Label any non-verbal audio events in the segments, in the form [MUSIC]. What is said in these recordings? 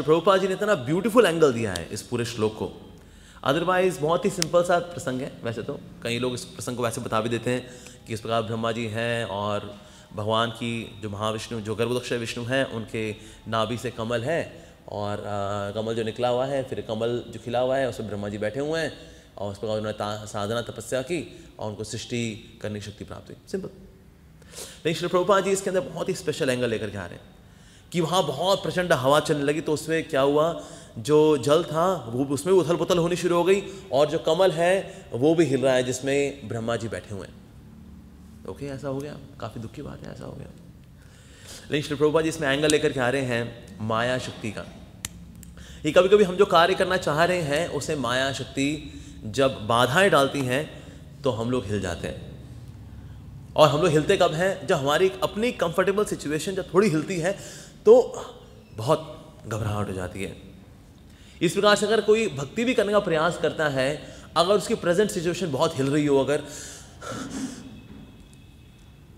श्री प्रभुपा जी ने इतना beautiful angle दिया है इस पूरे श्लोक को अदरवाइज बहुत ही सिंपल सा प्रसंग है वैसे तो कई लोग इस प्रसंग को वैसे बता भी देते हैं कि इस प्रकार ब्रह्मा जी हैं और भगवान की जो महाविष्णु जो गर्भदक्ष विष्णु हैं उनके नाभि से कमल है और आ, कमल जो निकला हुआ है फिर कमल जो खिला हुआ है उसमें ब्रह्मा जी बैठे हुए हैं और उस प्रकार उन्होंने साधना तपस्या की और उनको सृष्टि करने की शक्ति प्राप्त हुई सिंपल लेकिन श्री प्रभुपा जी इसके अंदर बहुत ही स्पेशल एंगल लेकर के आ रहे हैं कि वहाँ बहुत प्रचंड हवा चलने लगी तो उसमें क्या हुआ जो जल था वो उसमें उथल पुथल होनी शुरू हो गई और जो कमल है वो भी हिल रहा है जिसमें ब्रह्मा जी बैठे हुए हैं ओके ऐसा हो गया काफ़ी दुख की बात है ऐसा हो गया लेकिन श्री प्रभुपा जी इसमें एंगल लेकर के आ रहे हैं माया शक्ति का ये कभी कभी हम जो कार्य करना चाह रहे हैं उसे माया शक्ति जब बाधाएं डालती हैं तो हम लोग हिल जाते हैं और हम लोग हिलते कब हैं जब हमारी अपनी कंफर्टेबल सिचुएशन जब थोड़ी हिलती है तो बहुत घबराहट हो जाती है इस प्रकार से अगर कोई भक्ति भी करने का प्रयास करता है अगर उसकी प्रेजेंट सिचुएशन बहुत हिल रही हो अगर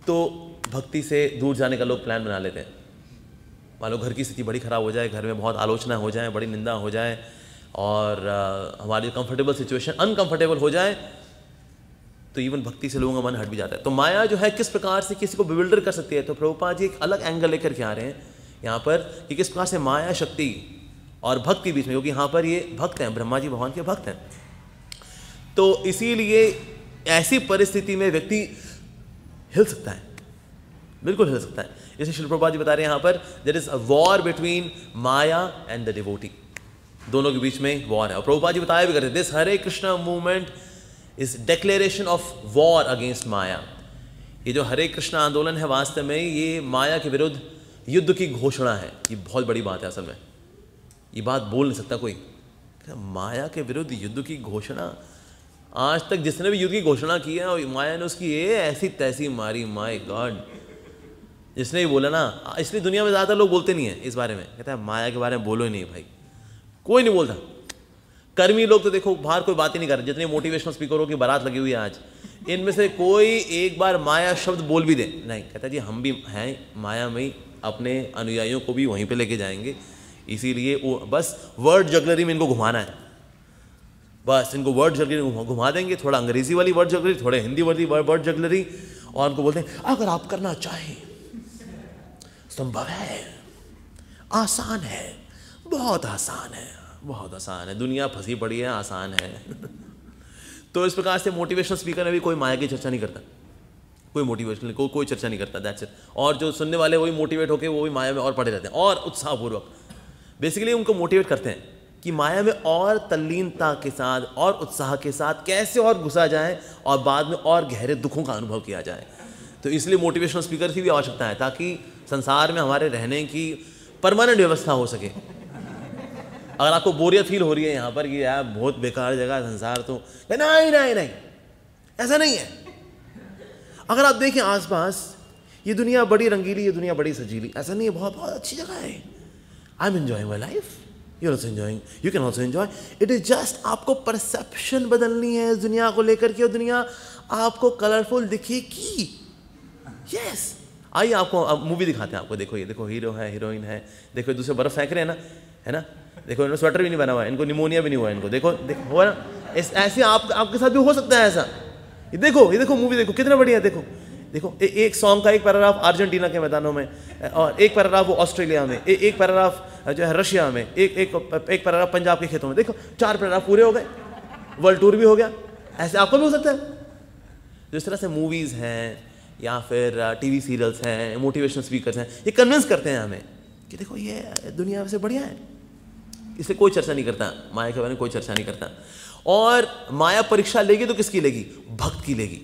तो भक्ति से दूर जाने का लोग प्लान बना लेते हैं मान लो घर की स्थिति बड़ी ख़राब हो जाए घर में बहुत आलोचना हो जाए बड़ी निंदा हो जाए और आ, हमारी कंफर्टेबल सिचुएशन अनकंफर्टेबल हो जाए तो इवन भक्ति से लोगों का मन हट भी जाता है तो माया जो है किस प्रकार से किसी को बिविल्डर कर सकती है तो प्रभुपा जी एक अलग एंगल लेकर के आ रहे हैं यहाँ पर कि किस प्रकार से माया शक्ति और भक्त के बीच में क्योंकि यहाँ पर ये भक्त हैं ब्रह्मा जी भगवान के भक्त हैं तो इसीलिए ऐसी परिस्थिति में व्यक्ति हिल सकता है बिल्कुल हिल सकता है जैसे शिल्प्रभा जी बता रहे हैं यहाँ पर there is a war between Maya and the devotee दोनों के बीच में वॉर है और प्रभुपा जी बताया भी करते this Hare Krishna movement is declaration of war against Maya ये जो हरे कृष्ण आंदोलन है वास्तव में ये माया के विरुद्ध युद्ध की घोषणा है ये बहुत बड़ी बात है असल में ये बात बोल नहीं सकता कोई माया के विरुद्ध युद्ध की घोषणा आज तक जिसने भी युद्ध की घोषणा की है और माया ने उसकी ए ऐसी तैसी मारी माय गॉड जिसने भी बोला ना इसलिए दुनिया में ज़्यादातर लोग बोलते नहीं है इस बारे में कहता है माया के बारे में बोलो ही नहीं भाई कोई नहीं बोलता कर्मी लोग तो देखो बाहर कोई बात ही नहीं कर रहे जितने मोटिवेशनल स्पीकरों की बारात लगी हुई है आज इनमें से कोई एक बार माया शब्द बोल भी दे नहीं कहता जी हम भी हैं माया में ही अपने अनुयायियों को भी वहीं पे लेके जाएंगे इसीलिए वो बस वर्ड जगलरी में इनको घुमाना है बस इनको वर्ड जगलरी घुमा देंगे थोड़ा अंग्रेजी वाली वर्ड जगलरी थोड़ा हिंदी वाली वर्ड जगलरी और उनको बोलते हैं अगर आप करना चाहें संभव है आसान है बहुत आसान है बहुत आसान है दुनिया फंसी पड़ी है आसान है [LAUGHS] तो इस प्रकार से मोटिवेशनल स्पीकर में भी कोई माया की चर्चा नहीं करता कोई मोटिवेशनल को, कोई चर्चा नहीं करता दैट्स इट और जो सुनने वाले वही मोटिवेट होकर वो भी माया में और पढ़े रहते हैं और उत्साहपूर्वक बेसिकली उनको मोटिवेट करते हैं कि माया में और तल्लीनता के साथ और उत्साह के साथ कैसे और घुसा जाए और बाद में और गहरे दुखों का अनुभव किया जाए तो इसलिए मोटिवेशनल स्पीकर की भी आवश्यकता है ताकि संसार में हमारे रहने की परमानेंट व्यवस्था हो सके अगर आपको बोरियत फील हो रही है यहाँ पर कि यार बहुत बेकार जगह संसार तो नहीं नहीं नहीं ऐसा नहीं है अगर आप देखें आसपास ये दुनिया बड़ी रंगीली ये दुनिया बड़ी सजीली ऐसा नहीं है बहुत बहुत अच्छी जगह है I am enjoying my life you also enjoying you can also enjoy it is just आपको परसेप्शन बदलनी है इस दुनिया को लेकर के दुनिया आपको कलरफुल दिखेगी यस yes. आइए आपको अब मूवी दिखाते हैं आपको देखो ये देखो हीरो है हीरोइन है देखो दूसरे बर्फ़ फेंक रहे हैं ना है ना देखो इन्होंने स्वेटर भी नहीं बना हुआ है इनको निमोनिया भी नहीं हुआ है इनको देखो देखो ना ऐसे आप आपके साथ भी हो सकता है ऐसा ये देखो ये देखो मूवी देखो कितना बढ़िया देखो देखो ए, एक सॉन्ग का एक पैराग्राफ अर्जेंटीना के मैदानों में और एक पैराग्राफ वो ऑस्ट्रेलिया में ए, एक पैराग्राफ जो है रशिया में एक एक एक पैराग्राफ पंजाब के खेतों में देखो चार पैराग्राफ पूरे हो गए वर्ल्ड टूर भी हो गया ऐसे आपको भी हो सकता है जिस तो तरह से मूवीज़ हैं या फिर टीवी uh, सीरियल्स हैं मोटिवेशनल स्पीकर्स हैं ये कन्विंस करते हैं हमें कि देखो ये दुनिया से बढ़िया है इससे कोई चर्चा नहीं करता माया के बारे में कोई चर्चा नहीं करता और माया परीक्षा लेगी तो किसकी लेगी भक्त की लेगी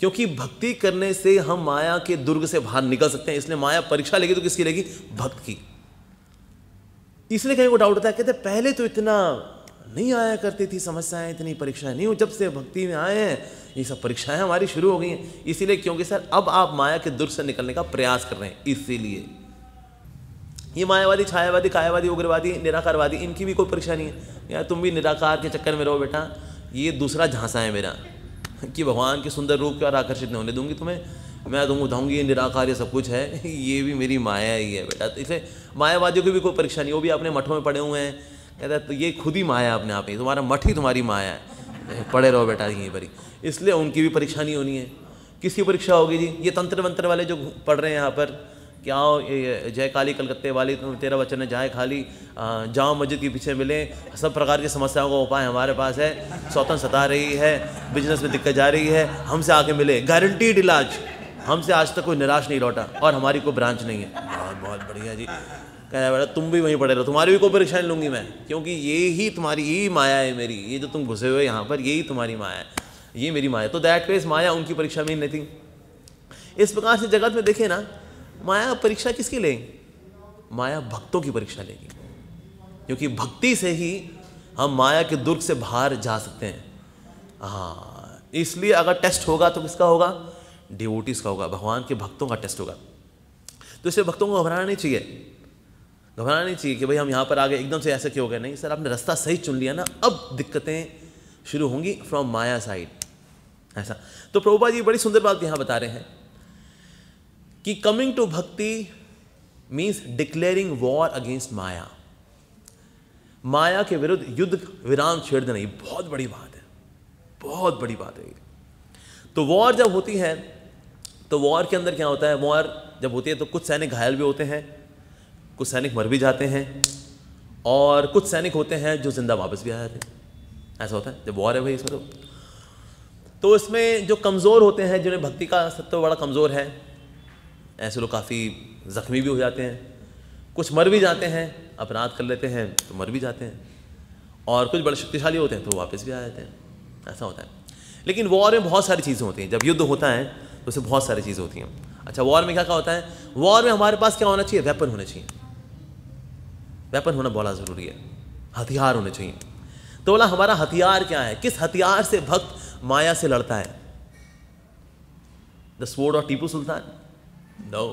क्योंकि भक्ति करने से हम माया के दुर्ग से बाहर निकल सकते हैं इसलिए माया परीक्षा लेगी तो किसकी लेगी भक्त की इसलिए कहीं को डाउट होता है कहते पहले तो इतना नहीं आया करती थी समस्याएं इतनी परीक्षाएं नहीं हो जब से भक्ति में आए हैं ये सब परीक्षाएं हमारी शुरू हो गई हैं इसीलिए क्योंकि सर अब आप माया के दुर्ग से निकलने का प्रयास कर रहे हैं इसीलिए ये मायावादी छायावादी कायावादी उग्रवादी निराकारवादी इनकी भी कोई परेशानी है यार तुम भी निराकार के चक्कर में रहो बेटा ये दूसरा झांसा है मेरा [LAUGHS] कि भगवान के सुंदर रूप की और आकर्षित नहीं होने दूंगी तुम्हें मैं तुम उठाऊंगी ये निराकार ये सब कुछ है [LAUGHS] ये भी मेरी माया ही है बेटा तो इसलिए मायावादियों की भी कोई परीक्षा नहीं वो भी अपने मठों में पड़े हुए हैं कहते हैं तो ये खुद ही माया अपने आप ही तुम्हारा मठ ही तुम्हारी माया है [LAUGHS] पड़े रहो बेटा यहीं पर ही इसलिए उनकी भी परीक्षा नहीं होनी है किसकी परीक्षा होगी जी ये तंत्र मंत्र वाले जो पढ़ रहे हैं यहाँ पर क्या जय काली कलकत्ते वाली तेरा बच्चन है जाए खाली जाओ मस्जिद के पीछे मिले सब प्रकार की समस्याओं का उपाय हमारे पास है स्वतंत्र सता रही है बिजनेस में दिक्कत जा रही है हमसे आके मिले गारंटीड इलाज हमसे आज तक कोई निराश नहीं लौटा और हमारी कोई ब्रांच नहीं है बहुत बहुत बढ़िया जी कह रहे बेटा तुम भी वहीं पढ़े रहो तुम्हारी भी कोई परेशानी लूँगी मैं क्योंकि ये ही तुम्हारी यही माया है मेरी ये जो तुम घुसे हुए यहाँ पर यही तुम्हारी माया है ये मेरी माया तो दैट वेज माया उनकी परीक्षा में थी इस प्रकार से जगत में देखे ना माया परीक्षा किसकी लेंगे माया भक्तों की परीक्षा लेगी क्योंकि भक्ति से ही हम माया के दुर्ग से बाहर जा सकते हैं हाँ इसलिए अगर टेस्ट होगा तो किसका होगा डिवोटीज का होगा भगवान के भक्तों का टेस्ट होगा तो इसलिए भक्तों को घबराना नहीं चाहिए घबराना नहीं चाहिए कि भाई हम यहाँ पर आ गए एकदम से ऐसे क्यों हो गए नहीं सर आपने रास्ता सही चुन लिया ना अब दिक्कतें शुरू होंगी फ्रॉम माया साइड ऐसा तो प्रभुपा जी बड़ी सुंदर बात यहाँ बता रहे हैं कि coming to bhakti means declaring war against Maya Maya के विरुद्ध युद्ध विराम छेड़ देना ये बहुत बड़ी बात है बहुत बड़ी बात है तो वॉर जब होती है तो वॉर के अंदर क्या होता है वॉर जब होती है तो कुछ सैनिक घायल भी होते हैं कुछ सैनिक मर भी जाते हैं और कुछ सैनिक होते हैं जो जिंदा वापस भी आ जाते हैं ऐसा होता है जब वॉर है भाई इसमें तो तो इसमें जो कमज़ोर होते हैं जिन्हें भक्ति का सबसे बड़ा कमज़ोर है ऐसे लोग काफ़ी ज़ख्मी भी हो जाते हैं कुछ मर भी जाते हैं अपराध कर लेते हैं तो मर भी जाते हैं और कुछ बड़े शक्तिशाली होते हैं तो वापस भी आ जाते हैं ऐसा होता है लेकिन वॉर में बहुत सारी चीज़ें होती हैं जब युद्ध होता है तो उसमें बहुत सारी चीज़ें होती हैं अच्छा वॉर में क्या क्या होता है वॉर में हमारे पास क्या होना चाहिए वेपन होने चाहिए वेपन होना बड़ा ज़रूरी है हथियार होने चाहिए तो बोला हमारा हथियार क्या है किस हथियार से भक्त माया से लड़ता है the sword of Tipu Sultan no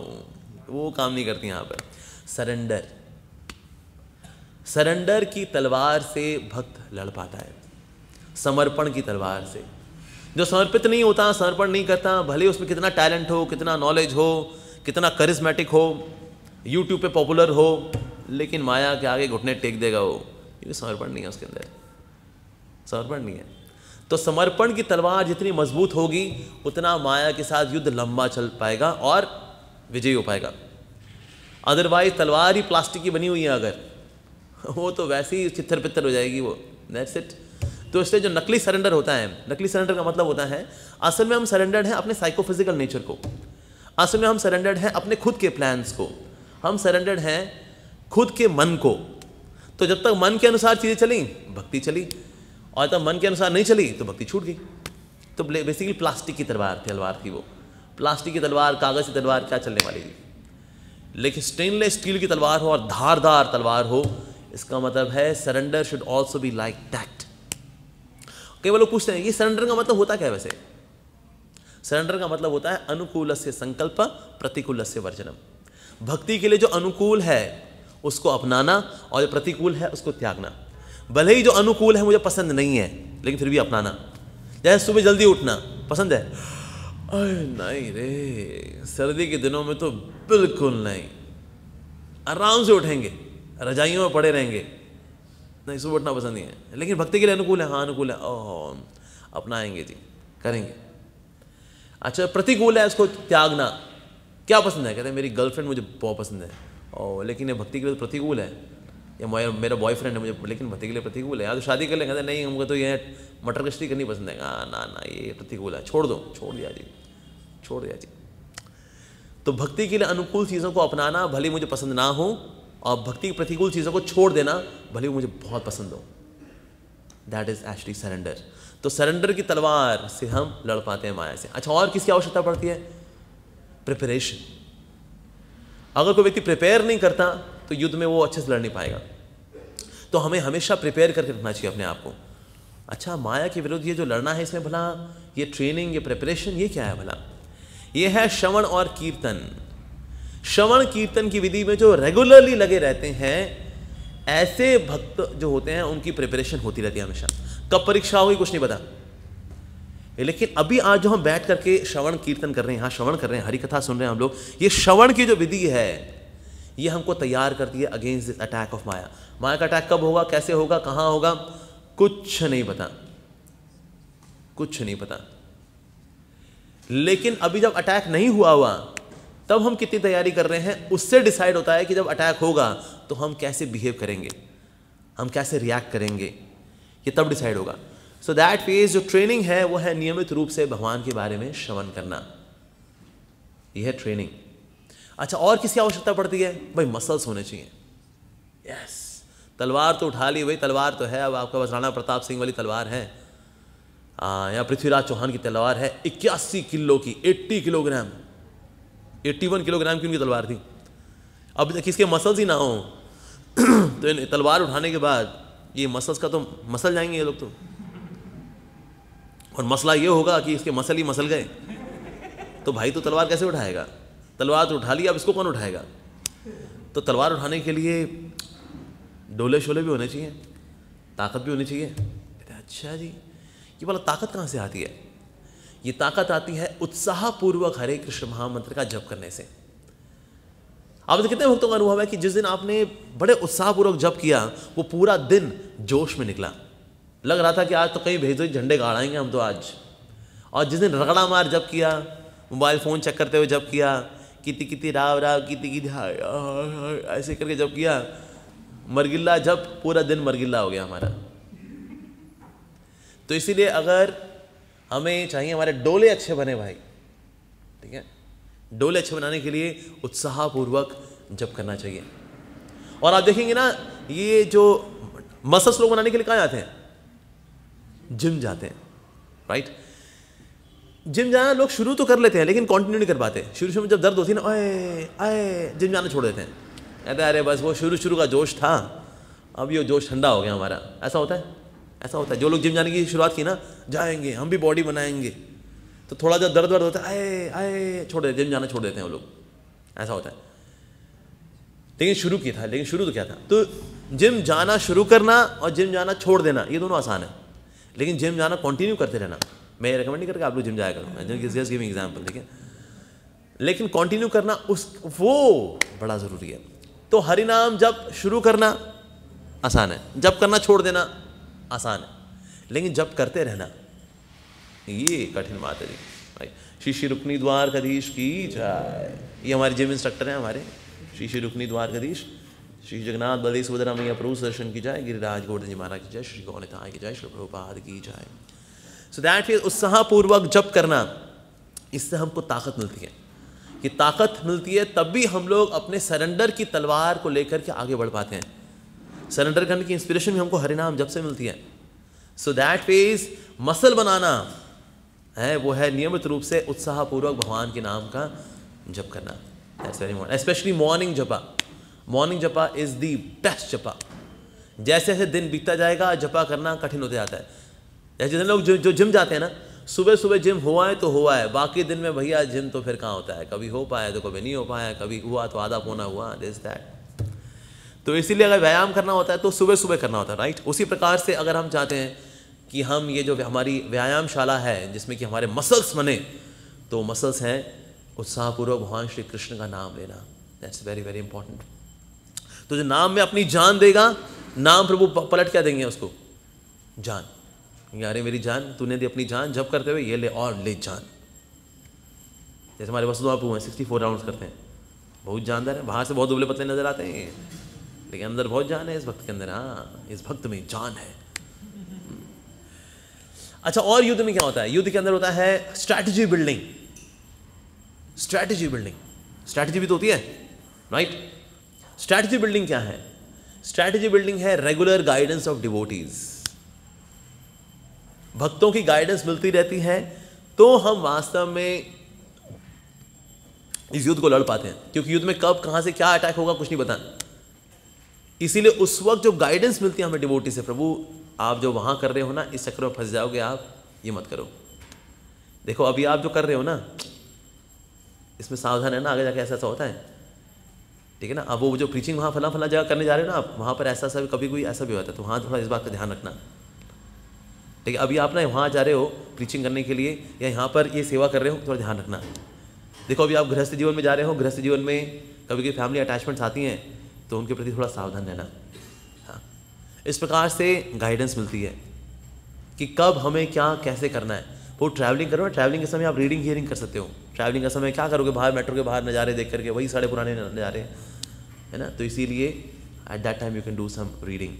वो काम नहीं करती यहां पर सरेंडर सरेंडर की तलवार से भक्त लड़ पाता है समर्पण की तलवार से जो समर्पित नहीं होता समर्पण नहीं करता भले उसमें कितना टैलेंट हो कितना नॉलेज हो कितना करिश्मेटिक हो यूट्यूब पे पॉपुलर हो लेकिन माया के आगे घुटने टेक देगा वो क्योंकि समर्पण नहीं है उसके अंदर समर्पण नहीं है तो समर्पण की तलवार जितनी मजबूत होगी उतना माया के साथ युद्ध लंबा चल पाएगा और विजयी हो पाएगा अदरवाइज तलवार ही प्लास्टिक की बनी हुई है अगर वो तो वैसे ही चित्तर पित्थर हो जाएगी वो दैट्स इट तो इसलिए जो नकली सरेंडर होता है नकली सरेंडर का मतलब होता है असल में हम सरेंडर्ड हैं अपने साइकोफिजिकल नेचर को असल में हम सरेंडर्ड हैं अपने खुद के प्लान्स को हम सरेंडर्ड हैं खुद के मन को तो जब तक मन के अनुसार चीज़ें चली भक्ति चली और जब मन के अनुसार नहीं चली तो भक्ति छूट गई तो बेसिकली प्लास्टिक की तलवार थी तलवार थी वो प्लास्टिक की तलवार कागज़ की तलवार क्या चलने वाली थी लेकिन स्टेनलेस स्टील की तलवार हो और धारदार तलवार हो इसका मतलब है surrender should also be like that कई लोग पूछते हैं ये सरेंडर का मतलब होता क्या है वैसे सरेंडर का मतलब होता है अनुकूल से संकल्प प्रतिकूल से वर्जनम भक्ति के लिए जो अनुकूल है उसको अपनाना और जो प्रतिकूल है उसको त्यागना भले ही जो अनुकूल है मुझे पसंद नहीं है लेकिन फिर भी अपनाना जैसे सुबह जल्दी उठना पसंद है अरे नहीं रे सर्दी के दिनों में तो बिल्कुल नहीं आराम से उठेंगे रजाइयों में पड़े रहेंगे नहीं सुबह उठना पसंद नहीं है लेकिन भक्ति के लिए अनुकूल है हाँ अनुकूल है ओह अपनाएंगे जी करेंगे अच्छा प्रतिकूल है इसको त्यागना क्या पसंद है कहते हैं मेरी गर्लफ्रेंड मुझे बहुत पसंद है ओह लेकिन ये भक्ति के लिए तो प्रतिकूल है या मेरा बॉयफ्रेंड है मुझे लेकिन भक्ति के लिए प्रतिकूल है या तो शादी कर लेंगे कहते नहीं हमको तो ये मटर कश्ती करनी पसंद है हाँ, ना ना ये प्रतिकूल है छोड़ दो छोड़ दिया जी छोड़ दिया जी तो भक्ति के लिए अनुकूल चीज़ों को अपनाना भले मुझे पसंद ना हो और भक्ति की प्रतिकूल चीज़ों को छोड़ देना भले मुझे बहुत पसंद हो दैट इज़ एक्चुअली सरेंडर तो सरेंडर की तलवार से हम लड़ पाते हैं माया से अच्छा और किसकी आवश्यकता पड़ती है प्रिपरेशन अगर कोई व्यक्ति प्रिपेयर नहीं करता तो युद्ध में वो अच्छे से लड़ नहीं पाएगा तो हमें हमेशा प्रिपेयर करके रखना चाहिए अपने आप को अच्छा माया के विरुद्ध ये जो लड़ना है इसमें भला ये ट्रेनिंग ये प्रिपरेशन ये क्या है भला ये है श्रवण और कीर्तन श्रवण कीर्तन की विधि में जो रेगुलरली लगे रहते हैं ऐसे भक्त जो होते हैं उनकी प्रिपरेशन होती रहती है हमेशा कब परीक्षा होगी कुछ नहीं पता लेकिन अभी आज जो हम बैठ करके श्रवण कीर्तन कर रहे हैं यहां श्रवण कर रहे हैं हरी कथा सुन रहे हैं हम लोग ये श्रवण की जो विधि है ये हमको तैयार करती है against this attack of Maya Maya का अटैक कब होगा कैसे होगा कहाँ होगा कुछ नहीं पता कुछ नहीं पता लेकिन अभी जब अटैक नहीं हुआ हुआ तब हम कितनी तैयारी कर रहे हैं उससे डिसाइड होता है कि जब अटैक होगा तो हम कैसे बिहेव करेंगे हम कैसे रिएक्ट करेंगे ये तब डिसाइड होगा सो दैट फेज जो ट्रेनिंग है वो है नियमित रूप से भगवान के बारे में श्रवण करना यह है ट्रेनिंग अच्छा और किसी आवश्यकता पड़ती है भाई मसल्स होने चाहिए यस तलवार तो उठा ली भाई तलवार तो है अब आपका बस राणा प्रताप सिंह वाली तलवार है यहाँ पृथ्वीराज चौहान की तलवार है इक्यासी किलो की 80 किलोग्राम 81 किलोग्राम की उनकी तलवार थी अब देखिए इसके मसल्स ही ना हो [CLEARS THROAT] तो तलवार उठाने के बाद ये मसल्स का तो मसल जाएंगे ये लोग तो और मसला ये होगा कि इसके मसल ही मसल गए तो भाई तो तलवार कैसे उठाएगा तलवार तो उठा ली अब इसको कौन उठाएगा तो तलवार उठाने के लिए डोले शोले भी होने चाहिए ताकत भी होनी चाहिए अच्छा जी ये वाला ताकत कहाँ से आती है ये ताकत आती है उत्साहपूर्वक हरे कृष्ण महामंत्र का जप करने से आप तो कितने भक्तों का अनुभव है कि जिस दिन आपने बड़े उत्साहपूर्वक जप किया वो पूरा दिन जोश में निकला लग रहा था कि आज तो कहीं भेज दो झंडे गाड़ाएंगे हम तो आज और जिस दिन रगड़ा मार जब किया मोबाइल फ़ोन चेक करते हुए जब किया किति किति राव राव किति किति हाय ऐसे करके जब किया मरगिल्ला जब पूरा दिन मरगिल्ला हो गया हमारा तो इसीलिए अगर हमें चाहिए हमारे डोले अच्छे बने भाई ठीक है डोले अच्छे बनाने के लिए उत्साहपूर्वक जब करना चाहिए और आप देखेंगे ना ये जो मसल्स लोग बनाने के लिए कहाँ जाते हैं जिम जाते हैं राइट जिम जाना लोग शुरू तो कर लेते हैं लेकिन कंटिन्यू नहीं कर पाते शुरू शुरू में जब दर्द होती है ना अय आए जिम जाना छोड़ देते हैं कहते अरे बस वो शुरू शुरू का जोश था अब ये जोश ठंडा हो गया हमारा ऐसा होता है ऐसा होता है जो लोग जिम जाने की शुरुआत की ना जाएंगे हम भी बॉडी बनाएंगे तो थोड़ा सा दर्द वर्द होता है आए आए छोड़ देते जिम जाना छोड़ देते हैं वो लोग ऐसा होता है लेकिन शुरू किया था लेकिन शुरू तो क्या था तो जिम जाना शुरू करना और जिम जाना छोड़ देना ये दोनों आसान है लेकिन जिम जाना कंटिन्यू करते रहना मैं रिकमेंड नहीं करके आप लोग जिम जाया करो जस्ट गिविंग एग्जाम्पल ठीक है लेकिन कंटिन्यू करना उस वो बड़ा ज़रूरी है तो हरिनाम जब शुरू करना आसान है जब करना छोड़ देना आसान है लेकिन जब करते रहना ये कठिन बात है भाई शिष्य रुक्नी द्वार कधीश की जाए ये हमारे जिम इंस्ट्रक्टर हैं हमारे शिष्य रुक्नी द्वार कधीश श्री जगन्नाथ बलदेव सुभद्रा मैया प्रभु दर्शन की जाए गिरिराज गोवर्धन जी महाराज की जाए श्री गौनिता की जाए श्री प्रभुपाद की जाए सो दैट इज उत्साहपूर्वक जप करना इससे हमको ताकत मिलती है कि ताकत मिलती है तब भी हम लोग अपने सरेंडर की तलवार को लेकर के आगे बढ़ पाते हैं सरेंडर करने की इंस्पिरेशन भी हमको हरिनाम जब से मिलती है सो दैट फेज मसल बनाना है वो है नियमित रूप से उत्साहपूर्वक भगवान के नाम का जप करना specially morning japa morning japa is the best japa जैसे जैसे दिन बीतता जाएगा जपा करना कठिन होता जाता है जैसे जितने लोग जो, जो जिम जाते हैं ना सुबह सुबह जिम हुआ है तो हुआ है बाकी दिन में भैया जिम तो फिर कहाँ होता है कभी हो पाया तो कभी नहीं हो पाया कभी हुआ तो आधा पोना हुआ दिस दैट तो इसीलिए अगर व्यायाम करना होता है तो सुबह सुबह करना होता है राइट उसी प्रकार से अगर हम चाहते हैं कि हम ये जो हमारी व्यायामशाला है जिसमें कि हमारे मसल्स बने तो मसल्स हैं उत्साहपूर्वक भगवान श्री कृष्ण का नाम लेना दैट्स वेरी वेरी इंपॉर्टेंट तो जो नाम में अपनी जान देगा नाम प्रभु पलट क्या देंगे उसको जान यारे मेरी जान तूने दी अपनी जान जब करते हुए ये ले और ले जान जैसे हमारे वसुधा प्रभु हैं सिक्सटी फोर राउंड करते हैं बहुत जानदार है बाहर से बहुत दुबले पतले नजर आते हैं लेकिन अंदर बहुत जान है इस भक्त के अंदर हाँ इस भक्त में जान है अच्छा और युद्ध में क्या होता है युद्ध के अंदर होता है strategy building strategy building strategy भी तो होती है राइट स्ट्रैटेजी बिल्डिंग क्या है स्ट्रैटेजी बिल्डिंग है रेगुलर गाइडेंस ऑफ डिवोटीज भक्तों की गाइडेंस मिलती रहती है तो हम वास्तव में इस युद्ध को लड़ पाते हैं क्योंकि युद्ध में कब कहां से क्या अटैक होगा कुछ नहीं बताना इसीलिए उस वक्त जो गाइडेंस मिलती है हमें डिवोटी से प्रभु आप जो वहाँ कर रहे हो ना इस चक्कर में फंस जाओगे आप ये मत करो देखो अभी आप जो कर रहे हो ना इसमें सावधान है ना आगे जाके ऐसा ऐसा होता है ठीक है ना अब वो जो प्रीचिंग वहाँ फला फला जगह करने जा रहे हो ना आप वहाँ पर ऐसा ऐसा कभी कोई ऐसा भी होता है तो वहाँ थोड़ा इस बात का ध्यान रखना ठीक है अभी आप ना वहाँ जा रहे हो प्रीचिंग करने के लिए या यहाँ पर ये सेवा कर रहे हो थोड़ा ध्यान रखना देखो अभी आप गृहस्थ जीवन में जा रहे हो गृहस्थ जीवन में कभी कभी फैमिली अटैचमेंट्स आती हैं तो उनके प्रति थोड़ा सावधान रहना हाँ इस प्रकार से गाइडेंस मिलती है कि कब हमें क्या कैसे करना है वो ट्रैवलिंग करो ट्रैवलिंग के समय आप रीडिंग हियरिंग कर सकते हो ट्रैवलिंग का समय क्या करोगे बाहर मेट्रो के बाहर नज़ारे देख करके वही सारे पुराने नज़ारे है ना तो इसीलिए at that time you can do some reading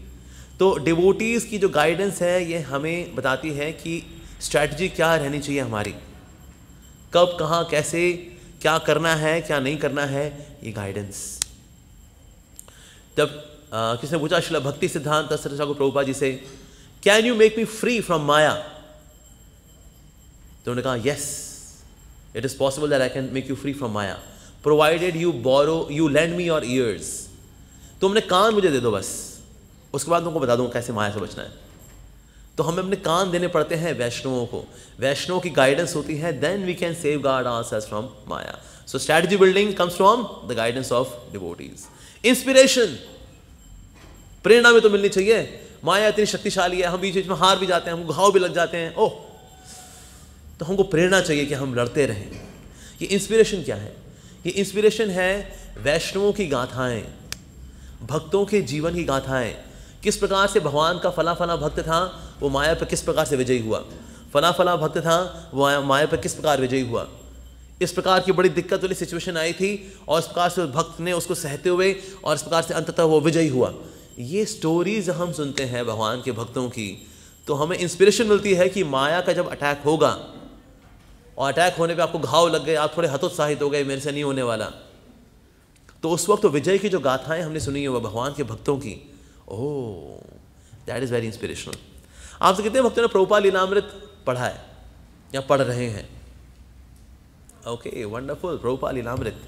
तो डिवोटीज़ की जो गाइडेंस है ये हमें बताती है कि स्ट्रैटी क्या रहनी चाहिए हमारी कब कहाँ कैसे क्या करना है क्या नहीं करना है ये गाइडेंस जब किसने पूछा शिला भक्ति सिद्धांत सरस ठाकुर प्रभुपा जी से can you make me free from Maya तो उन्होंने कहा yes it is possible that I can make you free from Maya provided you borrow you lend me your ears तुमने कान मुझे दे दो बस उसके बाद तुमको बता दूंगा कैसे माया से बचना है तो हमें अपने कान देने पड़ते हैं वैष्णवों को वैष्णव की गाइडेंस होती है then we can safeguard are from Maya so strategy building comes from the guidance of devotees inspiration प्रेरणा भी तो मिलनी चाहिए माया इतनी शक्तिशाली है हम बीच बीच में हार भी जाते हैं हम घाव भी लग जाते हैं ओह तो हमको प्रेरणा चाहिए कि हम लड़ते रहें ये इंस्पिरेशन क्या है ये इंस्पिरेशन है वैष्णवों की गाथाएं भक्तों के जीवन की गाथाएं किस प्रकार से भगवान का फला फला भक्त था वो माया पर किस प्रकार से विजयी हुआ फला फला भक्त था वो माया पर किस प्रकार विजयी हुआ इस प्रकार की बड़ी दिक्कत वाली सिचुएशन आई थी और इस प्रकार से भक्त ने उसको सहते हुए और इस प्रकार से अंततः वो विजयी हुआ ये स्टोरीज हम सुनते हैं भगवान के भक्तों की तो हमें इंस्पिरेशन मिलती है कि माया का जब अटैक होगा और अटैक होने पे आपको घाव लग गए आप थोड़े हतोत्साहित हो गए मेरे से नहीं होने वाला तो उस वक्त तो विजय की जो गाथाएं हमने सुनी है वह भगवान के भक्तों की oh that is very inspirational आपसे कितने भक्तों ने प्रोपाल लीलामृत पढ़ा है या पढ़ रहे हैं ओके वंडरफुल प्रभुपाल इनामृत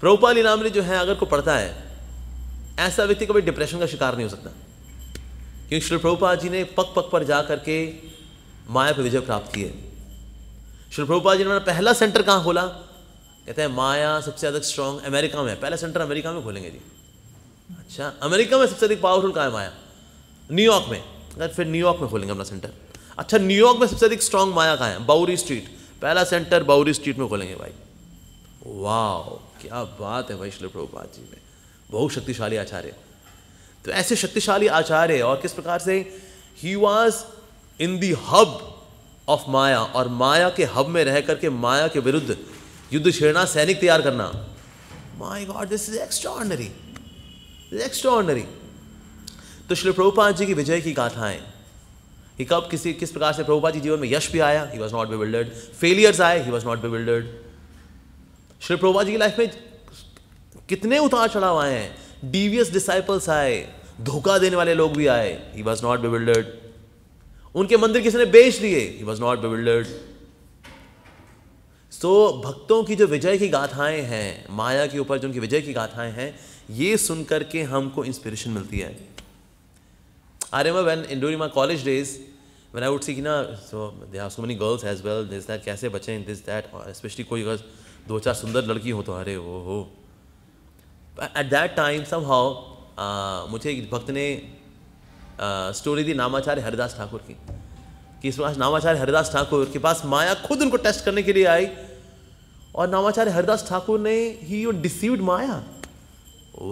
प्रभुपाल इनामृत जो है अगर कोई पढ़ता है ऐसा व्यक्ति कभी डिप्रेशन का शिकार नहीं हो सकता क्योंकि श्री प्रभुपाद जी ने पक पक पर जा करके माया पर विजय प्राप्त की है श्री प्रभुपाद जी ने हमारा पहला सेंटर कहाँ खोला कहते हैं माया सबसे अधिक स्ट्रांग अमेरिका में पहला सेंटर अमेरिका में खोलेंगे जी अच्छा अमेरिका में सबसे अधिक पावरफुल कहाँ है माया न्यूयॉर्क में अगर फिर न्यूयॉर्क में खोलेंगे अपना सेंटर अच्छा न्यूयॉर्क में सबसे अधिक स्ट्रांग माया कहाँ है बाउरी स्ट्रीट पहला सेंटर बाउरी स्ट्रीट में खोलेंगे भाई वाह क्या बात है भाई श्री प्रभुपाद जी में बहुत शक्तिशाली आचार्य तो ऐसे शक्तिशाली आचार्य और किस प्रकार से he was in the hub of Maya और माया के हब में रह करके माया के विरुद्ध युद्ध छेड़ना सैनिक तैयार करना my god this is extraordinary तो श्री प्रभुपाद जी की विजय की गाथाएं कि कब किसी किस प्रकार से प्रभुपा जी जीवन में यश भी आया he was not bewildered failures आए he was not bewildered Shri Prabhupada ji की लाइफ में कितने उतार चढ़ाव आए हैं डीवियस डिसाइपल्स आए धोखा देने वाले लोग भी आए ही वॉज नॉट बिबिल्डर्ड उनके मंदिर किसी ने बेच दिए ही वॉज नॉट बिबिल्डर्ड सो भक्तों की जो विजय की गाथाएं हैं माया के ऊपर जो उनकी विजय की गाथाएं हैं ये सुन करके हमको इंस्पिरेशन मिलती है I remember when in my college days when I would see, na, so there are so many girls as well, this, that, कैसे बचें, this, that, especially कोई अगर दो चार सुंदर लड़की हो तो अरे वो हो at that time somehow मुझे एक भक्त ने स्टोरी दी नामाचार्य हरिदास ठाकुर की कि इस बार नामाचार्य हरिदास ठाकुर के पास माया खुद उनको टेस्ट करने के लिए आई और नामाचार्य हरिदास ठाकुर ने ही यू डिसीव्ड माया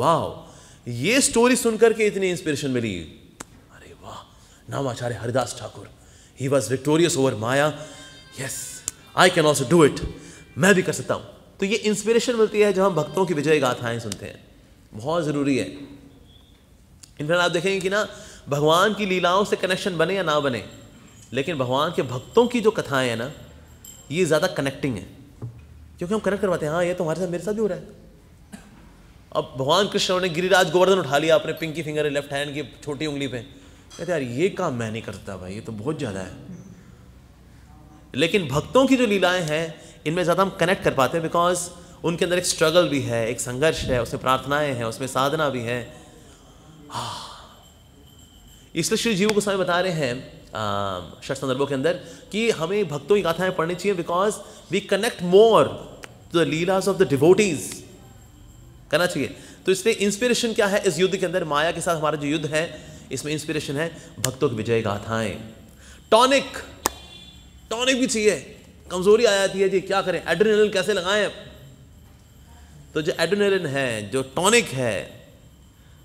वाह ये स्टोरी सुनकर के इतनी इंस्पिरेशन मिली Now Acharya Haridas Thakur. He was victorious over Maya. Yes, I can also do it. मैं भी कर सकता हूं तो ये इंस्पिरेशन मिलती है जब हम भक्तों की विजय गाथाएं सुनते हैं बहुत ज़रूरी है इनफैक्ट आप देखेंगे कि ना भगवान की लीलाओं से कनेक्शन बने या ना बने लेकिन भगवान के भक्तों की जो कथाएं हैं ना ये ज़्यादा कनेक्टिंग है क्योंकि हम कनेक्ट करवाते हैं हाँ ये तो हमारे साथ मेरे साथ भी हो रहा है अब भगवान कृष्ण ने गिरिराज गोवर्धन उठा लिया अपने पिंकी फिंगर लेफ्ट हैंड की छोटी उंगली पे कहते यार ये काम मैं नहीं करता भाई ये तो बहुत ज़्यादा है लेकिन भक्तों की जो लीलाएं हैं इनमें ज़्यादा हम कनेक्ट कर पाते हैं बिकॉज उनके अंदर एक स्ट्रगल भी है एक संघर्ष है उसमें प्रार्थनाएं हैं उसमें साधना भी है इसलिए श्री जीव गोस्वामी बता रहे हैं शर्ट संदर्भों के अंदर कि हमें भक्तों की गाथाएं पढ़नी चाहिए because we connect more to the lilas of the devotees करना चाहिए तो इसलिए इंस्पिरेशन क्या है इस युद्ध के अंदर माया के साथ हमारा जो युद्ध है इसमें इंस्पिरेशन है भक्तों की विजय गाथाएं टॉनिक टॉनिक भी चाहिए कमजोरी आ जाती है जी क्या करें एड्रेनलिन कैसे लगाएं तो जो एड्रेनलिन है जो टॉनिक है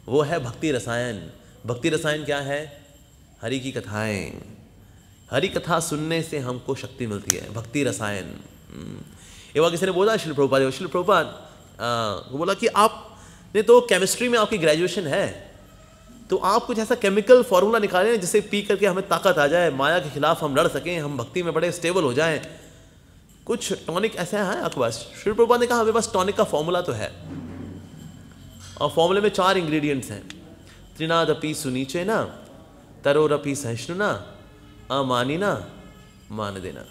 वो है भक्ति रसायन भक्ति रसायन क्या है हरि की कथाएं हरि कथा सुनने से हमको शक्ति मिलती है भक्ति रसायन एक हम्म। बार किसी ने बोला शिल प्रभुपाद शिल प्रभुपाद बोला कि आपने तो केमिस्ट्री में आपकी ग्रेजुएशन है तो आप कुछ ऐसा केमिकल फार्मूला निकालें जिसे पी करके हमें ताकत आ जाए माया के खिलाफ हम लड़ सकें हम भक्ति में बड़े स्टेबल हो जाएं कुछ टॉनिक ऐसे हैं आपके हाँ, पास श्री प्रभा ने कहा हमारे पास टॉनिक का फॉर्मूला तो है और फॉर्मूले में चार इंग्रेडिएंट्स हैं त्रिनादपि सुनीचे ना तरोरपि सहिष्णुना अमानिना मान देना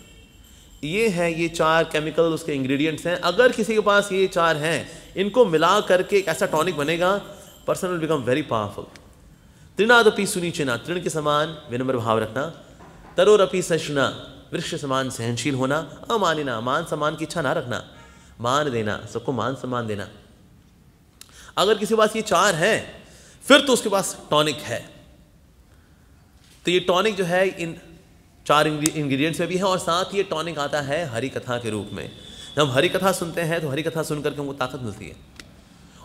ये है ये चार केमिकल उसके इंग्रेडिएंट्स हैं अगर किसी के पास ये चार हैं इनको मिला करके एक ऐसा टॉनिक बनेगा person will become very powerful त्रिनादपि सुनिचना तृण के समान विनम्र भाव रखना तरोरपि सशुना वृक्ष समान सहनशील होना अमानिना मान सम्मान की इच्छा ना रखना मान देना सबको मान सम्मान देना अगर किसी पास ये चार हैं फिर तो उसके पास टॉनिक है तो ये टॉनिक जो है इन चार इंग्रेडिएंट्स में भी है और साथ ये टॉनिक आता है हरी कथा के रूप में जब हम हरी कथा सुनते हैं तो हरी कथा सुन करके हमको ताकत मिलती है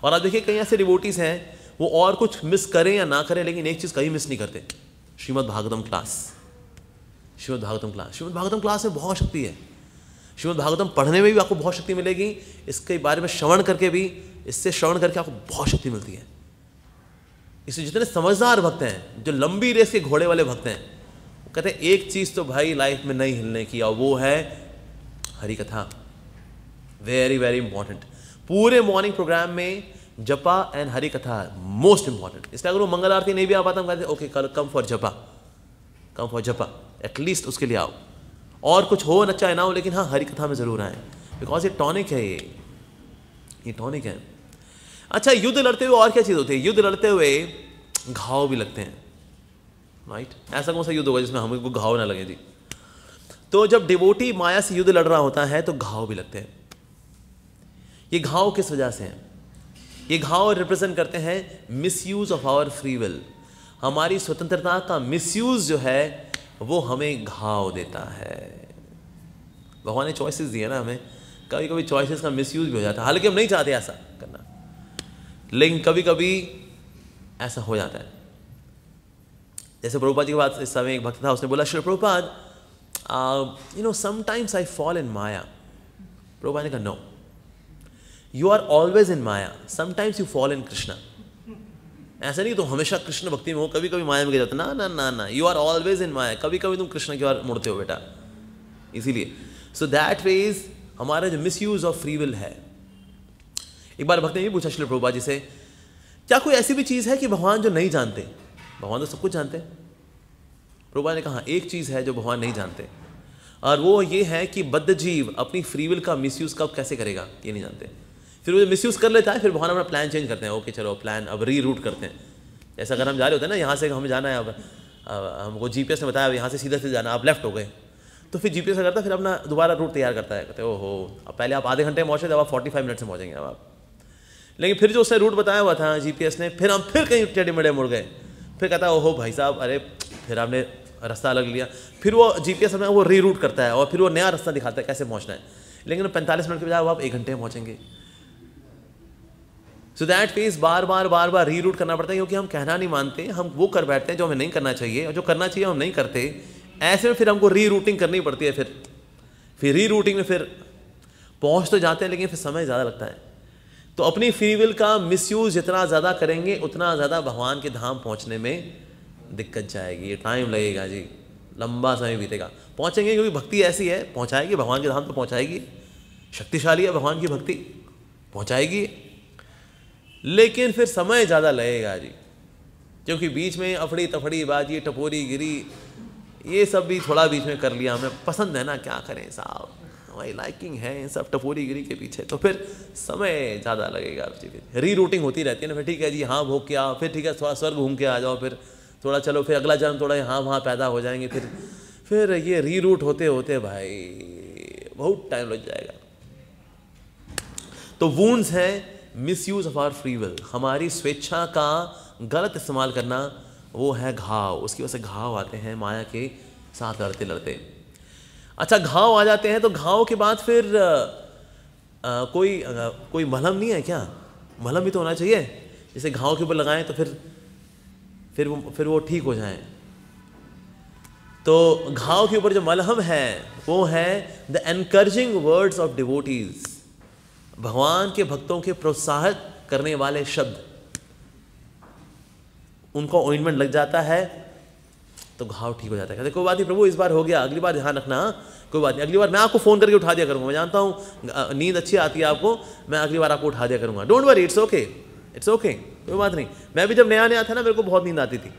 और आप देखिए कई ऐसे रिबोटीज हैं वो और कुछ मिस करें या ना करें लेकिन एक चीज़ कहीं मिस नहीं करते Srimad Bhagavatam class Srimad Bhagavatam class Srimad Bhagavatam class में बहुत शक्ति है श्रीमद भागवतम पढ़ने में भी आपको बहुत शक्ति मिलेगी इसके बारे में श्रवण करके भी इससे श्रवण करके आपको बहुत शक्ति मिलती है इससे जितने समझदार भक्त हैं जो लंबी रेस के घोड़े वाले भक्त हैं वो कहते हैं एक चीज़ तो भाई लाइफ में नहीं हिलने की और वो है हरी कथा वेरी वेरी इंपॉर्टेंट पूरे मॉर्निंग प्रोग्राम में जपा एंड हरिकथा कथा मोस्ट इंपॉर्टेंट इसलिए अगर वो मंगल आरती नहीं भी आ पाता हम कहते ओके कल कम फॉर जपा कम फॉर जपा एटलीस्ट उसके लिए आओ और कुछ हो ना चाहे ना हो लेकिन हाँ हरी कथा में ज़रूर आए बिकॉज ये टॉनिक है ये ये टॉनिक है अच्छा युद्ध लड़ते हुए और क्या चीज़ होती है युद्ध लड़ते हुए घाव भी लगते हैं राइट ऐसा कौन सा युद्ध होगा जिसमें को घाव ना लगे जी तो जब डिवोटी माया से युद्ध लड़ रहा होता है तो घाव भी लगते हैं ये घाव किस वजह से हैं ये घाव रिप्रेजेंट करते हैं misuse of our free will हमारी स्वतंत्रता का मिसयूज जो है वो हमें घाव देता है भगवान ने चॉइसेस दिए ना हमें कभी कभी चॉइसेस का मिसयूज भी हो जाता है हालांकि हम नहीं चाहते ऐसा करना लेकिन कभी कभी ऐसा हो जाता है जैसे प्रभुपा जी के बाद इस समय एक भक्त था उसने बोला Shri Prabhupada you know sometimes I fall in Maya Prabhupada ने कहा no you are always in Maya sometimes you fall in Krishna ऐसा नहीं तो तुम हमेशा कृष्ण भक्ति में हो कभी कभी माया में गिर जाते ना ना ना ना you are always in Maya कभी कभी तुम कृष्ण की ओर मुड़ते हो बेटा इसीलिए सो दैट वे इज हमारा जो misuse of free will है एक बार भक्त ने ये पूछा श्री प्रभुपा जी से क्या कोई ऐसी भी चीज़ है कि भगवान जो नहीं जानते भगवान तो सब कुछ जानते प्रभुपा ने कहा एक चीज़ है जो भगवान नहीं जानते और वो ये है कि बद्ध जीव अपनी फ्रीविल का मिसयूज कब कैसे करेगा ये नहीं जानते फिर वो मिस कर लेता है फिर वहाँ अपना प्लान चेंज करते हैं ओके चलो प्लान अब री रूट करते हैं जैसे अगर हम जा रहे होते हैं ना यहाँ से हमें जाना है अब हमको जी ने बताया अब यहाँ से सीधा से जाना आप लेफ्ट हो गए तो फिर जी पी करता है फिर अपना दोबारा रूट तैयार करता है कहते ओहो अब पहले आप आधे घंटे में पहुँचे अब आप फोर्टी फाइव मिनट से पहुँचेंगे अब आप लेकिन फिर जो उसने रूट बताया हुआ था जी ने फिर हम फिर कहीं टेढ़े मेढ़े मुड़ गए फिर कहता है ओहो भाई साहब अरे फिर आपने रास्ता अलग लिया फिर वो जी पी हमें वो री रूट करता है और फिर वो नया रास्ता दिखाता है कैसे पहुँचना है लेकिन पैंतालीस मिनट के बजाय आप एक घंटे में पहुँचेंगे सो दैट फेस बार बार बार बार रीरूट करना पड़ता है क्योंकि हम कहना नहीं मानते हम वो कर बैठते हैं जो हमें नहीं करना चाहिए और जो करना चाहिए हम नहीं करते ऐसे में फिर हमको रीरूटिंग करनी पड़ती है फिर फिर रीरूटिंग में फिर पहुँच तो जाते हैं लेकिन फिर समय ज़्यादा लगता है तो अपनी फ्री विल का मिसयूज जितना ज़्यादा करेंगे उतना ज़्यादा भगवान के धाम पहुँचने में दिक्कत जाएगी टाइम लगेगा जी लंबा समय बीतेगा पहुँचेंगे क्योंकि भक्ति ऐसी है पहुँचाएगी भगवान के धाम तो पहुँचाएगी शक्तिशाली है भगवान की भक्ति पहुँचाएगी लेकिन फिर समय ज़्यादा लगेगा जी क्योंकि बीच में अफड़ी तफड़ी बाजी टपोरी गिरी ये सब भी थोड़ा बीच में कर लिया हमें पसंद है ना क्या करें साहब हमारी लाइकिंग है इन सब टपोरी गिरी के पीछे तो फिर समय ज़्यादा लगेगा जी फिर री रूटिंग होती रहती है ना फिर ठीक है जी हाँ भोग के आओ फिर ठीक है थोड़ा स्वर्ग घूम के आ जाओ फिर थोड़ा चलो फिर अगला जन्म थोड़ा यहाँ वहाँ पैदा हो जाएंगे फिर फिर ये री रूट होते होते भाई बहुत टाइम लग जाएगा तो वूंड्स हैं misuse of our free will हमारी स्वेच्छा का गलत इस्तेमाल करना वो है घाव उसकी वजह से घाव आते हैं माया के साथ लड़ते लड़ते अच्छा घाव आ जाते हैं तो घाव के बाद फिर आ, आ, कोई आ, कोई मलहम नहीं है क्या मलहम भी तो होना चाहिए जैसे घाव के ऊपर लगाएं तो फिर फिर वो फिर वो ठीक हो जाए तो घाव के ऊपर जो मलहम है वो है the encouraging words of devotees भगवान के भक्तों के प्रोत्साहित करने वाले शब्द उनको ऑइंटमेंट लग जाता है तो घाव ठीक हो जाता है कोई बात नहीं प्रभु इस बार हो गया अगली बार ध्यान रखना कोई बात नहीं अगली बार मैं आपको फ़ोन करके उठा दिया करूंगा मैं जानता हूँ नींद अच्छी आती है आपको मैं अगली बार आपको उठा दिया करूंगा don't worry it's okay it's okay कोई बात नहीं मैं भी जब नया नया था ना मेरे को बहुत नींद आती थी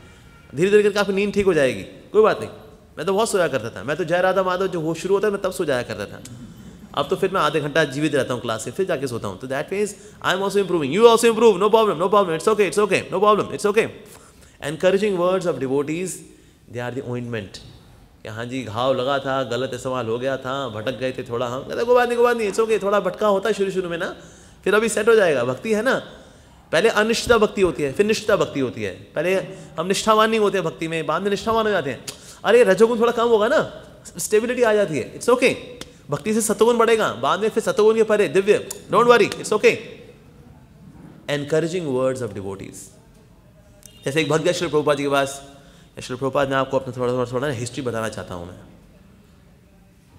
धीरे धीरे करके आपकी नींद ठीक हो जाएगी कोई बात नहीं मैं तो बहुत सोया करता था मैं तो जय राधा माधव जो हो शुरू होता है मैं तब सो जाया करता था अब तो फिर मैं आधे घंटा जीवित रहता हूँ क्लास से फिर जाके सोता हूँ तो that means I am also improving you also improve no problem no problem it's okay it's okay no problem it's okay encouraging words of devotees they are the ointment कि हाँ जी घाव लगा था गलत इस्तेमाल हो गया था भटक गए थे थोड़ा हम हाँ। कहते गोबा बात नहीं गोबा बात नहीं इट्स ओके थोड़ा भटका होता है शुरू शुरू में ना फिर अभी सेट हो जाएगा भक्ति है ना पहले अनिष्ठता भक्ति होती है फिर निष्ठता भक्ति होती है पहले हम निष्ठावान नहीं होते हैं भक्ति में बाद में निष्ठावान हो जाते हैं अरे रजोगुण थोड़ा कम होगा ना स्टेबिलिटी आ जाती है इट्स ओके okay. भक्ति से सतोगुण बढ़ेगा बाद में फिर सतोगुण के परे दिव्य don't worry it's okay encouraging words of devotees जैसे एक भक्त गया श्री प्रभुपाद जी के पास श्री प्रभुपा मैं आपको अपना थोड़ा थोड़ा थोड़ा हिस्ट्री बताना चाहता हूँ मैं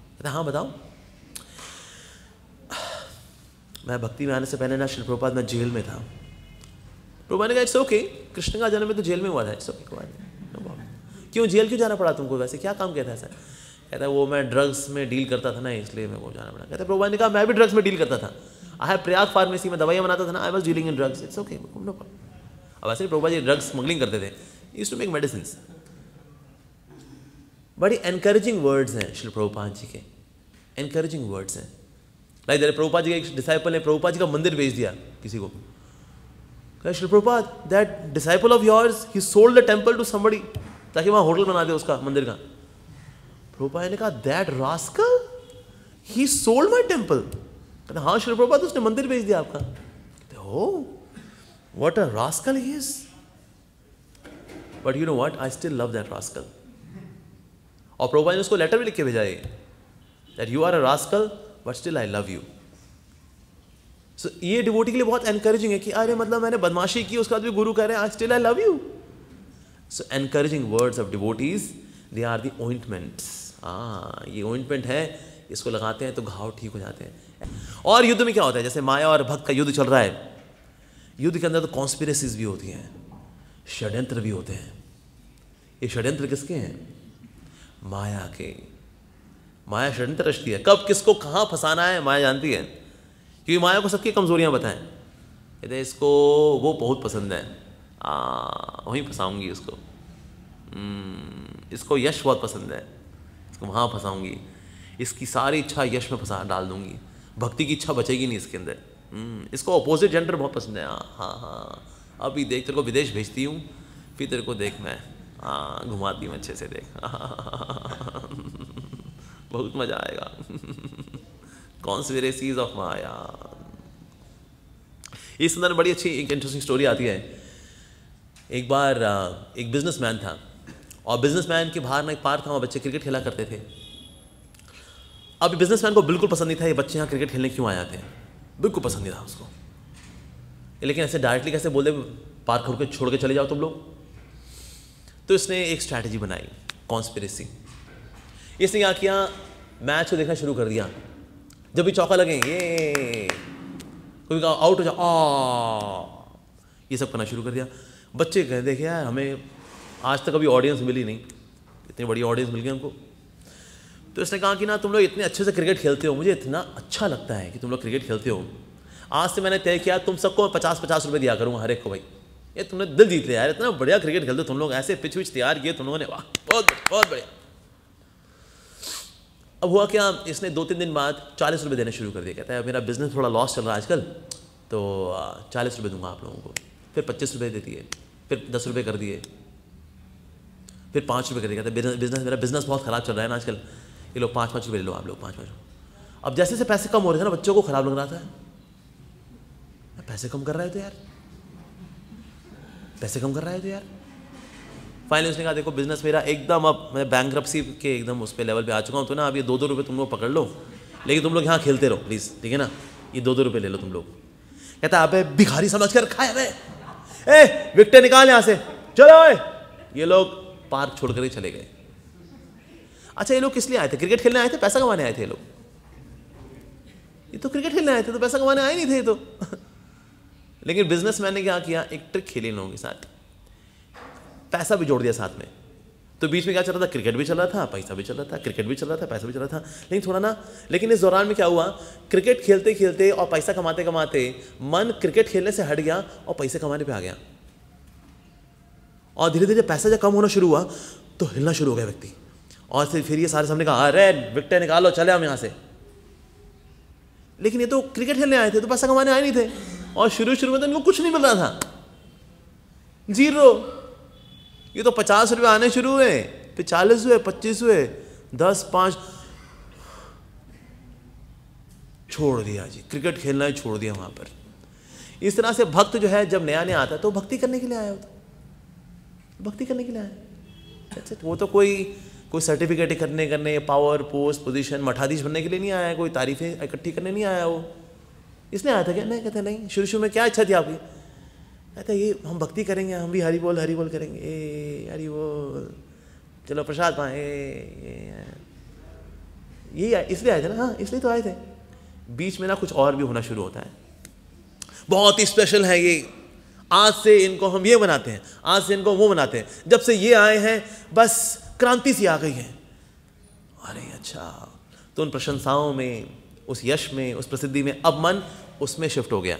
कहते हाँ बताओ मैं भक्ति में आने से पहले ना श्री प्रभुपाद मैं जेल में था प्रभुपाद ने कहा इट्स ओके कृष्ण का जन्म तो जेल में हुआ था इट्स ओके क्यों जेल क्यों जाना पड़ा तुमको वैसे क्या काम कहता है सर कहता है वो मैं ड्रग्स में डील करता था ना इसलिए मेरे को जाना पड़ा कहता प्रभु ने कहा मैं भी ड्रग्स में डील करता था आई है प्रयाग फार्मेसी में दवाइयाँ बनाता था ना I was dealing in drugs it's okay no अब ऐसे प्रभुपा जी ड्रग्स स्मगलिंग करते थे इज टू मेक मेडिसिन बड़ी एनकरेजिंग वर्ड्स हैं श्री प्रभुपाद जी के एनकरेजिंग वर्ड्स हैं लाइक जरा प्रभुपाद जी का एक डिसाइपल ने प्रभुपाद जी का मंदिर भेज दिया किसी को Shri Prabhupada that disciple of yours he sold the temple to somebody ताकि वहाँ होटल बना दे उसका मंदिर का रूपा ने कहा that rascal he sold my temple कहना हाँ शिल प्रभा तो उसने मंदिर भेज दिया आपका कहते हो what a rascal he is but you know what I still love that rascal और प्रभुपा ने उसको लेटर भी लिख के भेजा that you are a rascal but still I love you so ये डिवोटी के लिए बहुत एनकरेजिंग है कि अरे मतलब मैंने बदमाशी की उसके बाद भी गुरु कह रहे हैं I still I love you so encouraging words of devotees they are the ointments हाँ ये ओइंटमेंट है इसको लगाते हैं तो घाव ठीक हो जाते हैं और युद्ध में क्या होता है जैसे माया और भक्त का युद्ध चल रहा है युद्ध के अंदर तो कॉन्स्पिरसीज भी होती हैं षड्यंत्र भी होते हैं ये षड्यंत्र किसके हैं माया के माया षड्यंत्र रचती है कब किसको कहाँ फंसाना है माया जानती है क्योंकि माया को सबकी कमजोरियाँ बताएं कहते इसको वो बहुत पसंद है आ, हाँ, वहीं फंसाऊंगी इसको हम्म, इसको यश बहुत पसंद है इसको तो वहाँ फंसाऊंगी इसकी सारी इच्छा यश में फंसा डाल दूंगी भक्ति की इच्छा बचेगी नहीं इसके अंदर हम्म, इसको अपोजिट जेंडर बहुत पसंद है हाँ हाँ हाँ अभी देख तेरे को विदेश भेजती हूँ फिर तेरे को देख मैं हाँ घुमाती हूँ अच्छे से देख [LAUGHS] बहुत मज़ा आएगा कॉन्सवेरेसीज ऑफ माया इस अंदर बड़ी अच्छी एक इंटरेस्टिंग स्टोरी आती है एक बार एक बिजनेसमैन था और बिजनेसमैन के बाहर ना एक पार्क था वहाँ बच्चे क्रिकेट खेला करते थे अब बिजनेसमैन को बिल्कुल पसंद नहीं था ये बच्चे यहाँ क्रिकेट खेलने क्यों आ जाते हैं बिल्कुल पसंद नहीं था उसको लेकिन ऐसे डायरेक्टली कैसे बोल दे पार्क खोल के छोड़ के चले जाओ तुम लोग तो इसने एक स्ट्रैटेजी बनाई कॉन्स्पिरेसी इसने क्या किया मैच को देखना शुरू कर दिया जब भी चौका लगे ये कोई आउट हो जाओ ये सब करना शुरू कर दिया बच्चे कह देखे यार हमें आज तक अभी ऑडियंस मिली नहीं इतनी बड़ी ऑडियंस मिल गई उनको तो इसने कहा कि ना तुम लोग इतने अच्छे से क्रिकेट खेलते हो मुझे इतना अच्छा लगता है कि तुम लोग क्रिकेट खेलते हो आज से मैंने तय किया तुम सबको मैं पचास पचास रुपये दिया करूँगा हर एक को भाई ये तुमने दिल जीत लिया यार इतना बढ़िया क्रिकेट खेलते हो तुम लोग ऐसे पिच विच तैयार किए तुम लोगों ने वाह बहुत बहुत बढ़िया अब हुआ क्या इसने दो तीन दिन बाद चालीस रुपये देने शुरू कर दिया कहता है मेरा बिजनेस थोड़ा लॉस चल रहा है आजकल तो चालीस रुपये दूंगा आप लोगों को फिर पच्चीस रुपये दे दिए फिर दस रुपये कर दिए फिर पाँच रुपये का देखा बिजनेस मेरा बिजनेस बहुत ख़राब चल रहा है ना आजकल ये लोग पाँच पाँच रुपये ले लो आप लोग पाँच पाँच अब जैसे जैसे पैसे कम हो रहे थे ना बच्चों को ख़राब लग रहा था पैसे कम कर रहे थे यार पैसे कम कर रहे थे यार फाइनली उसने कहा देखो बिजनेस मेरा एकदम अब मैं बैंक के एकदम उस पर लेवल पे आ चुका हूँ तो ना अब ये दो दो रुपये तुम लोग पकड़ लो लेकिन तुम लोग यहाँ खेलते रहो प्लीज़ ठीक है ना ये दो दो रुपये ले लो तुम लोग कहता अबे भिखारी समझ कर रखा है अरे ए विकटे निकाल यहाँ से चलो ए ये लोग पार्क छोड़कर ही चले गए अच्छा ये लोग किस लिए आए थे क्रिकेट खेलने आए थे पैसा कमाने आए थे ये लोग ये तो क्रिकेट खेलने आए थे तो पैसा कमाने आए नहीं थे ये तो [LAUGHS] लेकिन बिजनेस मैन ने क्या किया एक ट्रिक खेली इन लोगों के साथ पैसा भी जोड़ दिया साथ में तो बीच में क्या चल रहा था क्रिकेट भी चल रहा था पैसा भी चल रहा था क्रिकेट भी चल रहा था पैसा भी चल रहा था लेकिन थोड़ा ना लेकिन इस दौरान में क्या हुआ क्रिकेट खेलते खेलते और पैसा कमाते कमाते मन क्रिकेट खेलने से हट गया और पैसे कमाने पर आ गया और धीरे धीरे पैसा जब कम होना शुरू हुआ तो हिलना शुरू हो गया व्यक्ति और फिर फिर ये सारे सामने कहा अरे विकटे निकालो चले हम यहाँ से लेकिन ये तो क्रिकेट खेलने आए थे तो पैसा कमाने आए नहीं थे और शुरू शुरू में तो इनको कुछ नहीं मिल रहा था जीरो ये तो पचास रुपये आने शुरू हुए फिर चालीस हुए पच्चीस हुए दस पाँच छोड़ दिया जी क्रिकेट खेलना ही छोड़ दिया वहाँ पर इस तरह से भक्त जो है जब नया नया आता है तो भक्ति करने के लिए आया होता भक्ति करने के लिए आए वो तो कोई कोई सर्टिफिकेट करने करने पावर पोस्ट पोजीशन मठाधीश बनने के लिए नहीं आया कोई तारीफें इकट्ठी करने नहीं आया वो इसलिए आया था क्या नहीं कहते नहीं शुरू शुरू में क्या इच्छा थी आपकी कहते ये हम भक्ति करेंगे हम भी हरी बोल हरी बोल करेंगे ए हरी बोल चलो प्रसाद पाए यही इसलिए आए थे ना हाँ इसलिए तो आए थे बीच में ना कुछ और भी होना शुरू होता है बहुत ही स्पेशल है ये आज से इनको हम ये बनाते हैं आज से इनको वो बनाते हैं जब से ये आए हैं बस क्रांति सी आ गई है अरे अच्छा तो उन प्रशंसाओं में उस यश में उस प्रसिद्धि में अब मन उसमें शिफ्ट हो गया